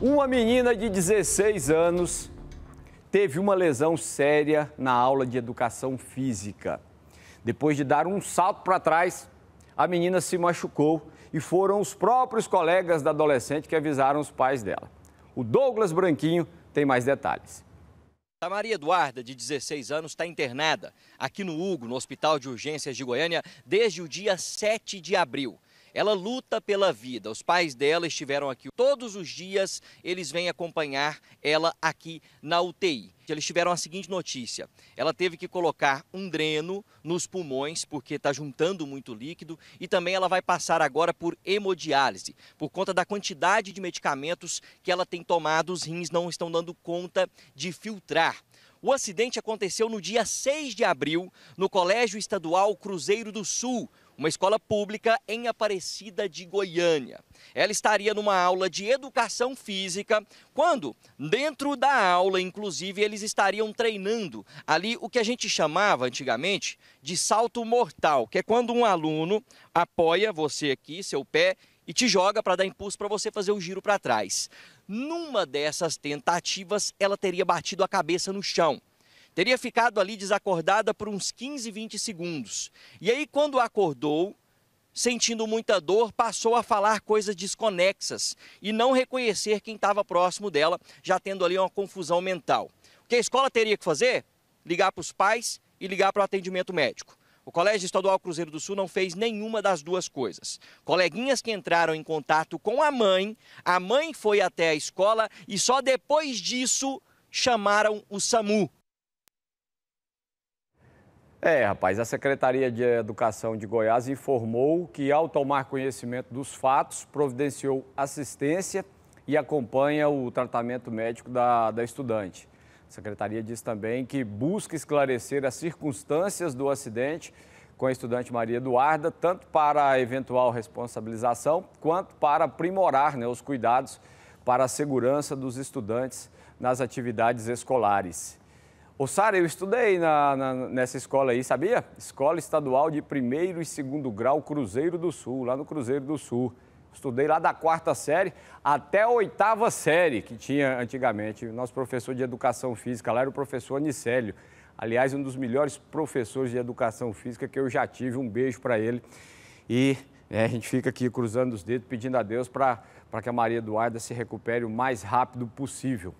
Uma menina de 16 anos teve uma lesão séria na aula de educação física. Depois de dar um salto para trás, a menina se machucou e foram os próprios colegas da adolescente que avisaram os pais dela. O Douglas Branquinho tem mais detalhes. A Maria Eduarda, de 16 anos, está internada aqui no Hugo, no Hospital de Urgências de Goiânia, desde o dia 7 de abril. Ela luta pela vida. Os pais dela estiveram aqui todos os dias, eles vêm acompanhar ela aqui na UTI. Eles tiveram a seguinte notícia: ela teve que colocar um dreno nos pulmões, porque está juntando muito líquido, e também ela vai passar agora por hemodiálise, por conta da quantidade de medicamentos que ela tem tomado, os rins não estão dando conta de filtrar. O acidente aconteceu no dia 6 de abril, no Colégio Estadual Cruzeiro do Sul, uma escola pública em Aparecida de Goiânia. Ela estaria numa aula de educação física, quando, dentro da aula, inclusive, eles estariam treinando ali o que a gente chamava antigamente de salto mortal, que é quando um aluno apoia você aqui, seu pé, e te joga para dar impulso para você fazer o giro para trás. Numa dessas tentativas, ela teria batido a cabeça no chão. Teria ficado ali desacordada por uns 15, 20 segundos. E aí, quando acordou, sentindo muita dor, passou a falar coisas desconexas e não reconhecer quem estava próximo dela, já tendo ali uma confusão mental. O que a escola teria que fazer? Ligar para os pais e ligar para o atendimento médico. O Colégio Estadual Cruzeiro do Sul não fez nenhuma das duas coisas. Coleguinhas que entraram em contato com a mãe, a mãe foi até a escola e só depois disso chamaram o SAMU. É, rapaz, a Secretaria de Educação de Goiás informou que, ao tomar conhecimento dos fatos, providenciou assistência e acompanha o tratamento médico da, da estudante. A secretaria diz também que busca esclarecer as circunstâncias do acidente com a estudante Maria Eduarda, tanto para a eventual responsabilização, quanto para aprimorar né, os cuidados para a segurança dos estudantes nas atividades escolares. Ô, Sara, eu estudei na, na, nessa escola aí, sabia? Escola Estadual de Primeiro e Segundo Grau Cruzeiro do Sul, lá no Cruzeiro do Sul. Estudei lá da quarta série até a oitava série que tinha antigamente. O nosso professor de educação física lá era o professor Anicélio. Aliás, um dos melhores professores de educação física que eu já tive. Um beijo para ele. E né, a gente fica aqui cruzando os dedos, pedindo a Deus para que a Maria Eduarda se recupere o mais rápido possível.